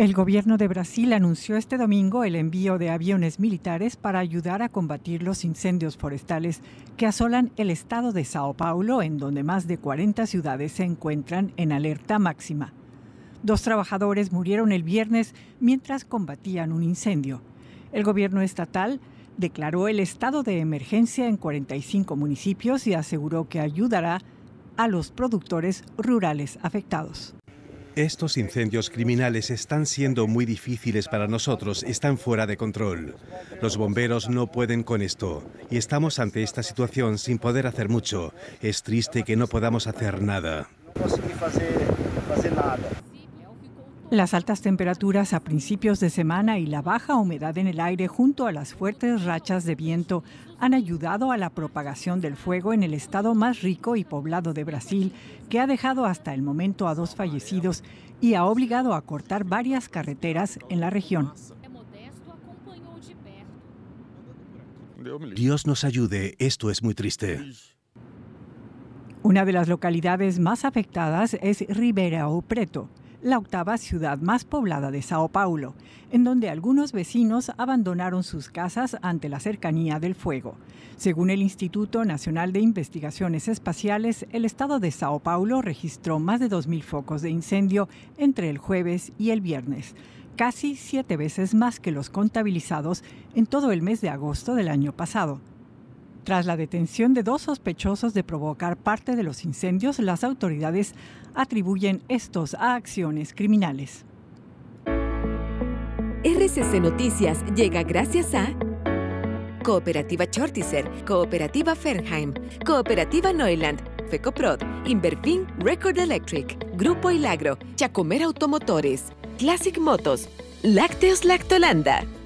El gobierno de Brasil anunció este domingo el envío de aviones militares para ayudar a combatir los incendios forestales que asolan el estado de Sao Paulo, en donde más de 40 ciudades se encuentran en alerta máxima. Dos trabajadores murieron el viernes mientras combatían un incendio. El gobierno estatal declaró el estado de emergencia en 45 municipios y aseguró que ayudará a los productores rurales afectados. Estos incendios criminales están siendo muy difíciles para nosotros, están fuera de control. Los bomberos no pueden con esto y estamos ante esta situación sin poder hacer mucho. Es triste que no podamos hacer nada. Las altas temperaturas a principios de semana y la baja humedad en el aire junto a las fuertes rachas de viento han ayudado a la propagación del fuego en el estado más rico y poblado de Brasil, que ha dejado hasta el momento a dos fallecidos y ha obligado a cortar varias carreteras en la región. Dios nos ayude, esto es muy triste. Una de las localidades más afectadas es Ribera o Preto, la octava ciudad más poblada de Sao Paulo, en donde algunos vecinos abandonaron sus casas ante la cercanía del fuego. Según el Instituto Nacional de Investigaciones Espaciales, el estado de Sao Paulo registró más de 2.000 focos de incendio entre el jueves y el viernes, casi siete veces más que los contabilizados en todo el mes de agosto del año pasado. Tras la detención de dos sospechosos de provocar parte de los incendios, las autoridades atribuyen estos a acciones criminales. RCC Noticias llega gracias a Cooperativa Chortizer, Cooperativa Fernheim, Cooperativa Neuland, FECOPROD, Inverfin Record Electric, Grupo Ilagro, Chacomer Automotores, Classic Motos, Lácteos Lactolanda.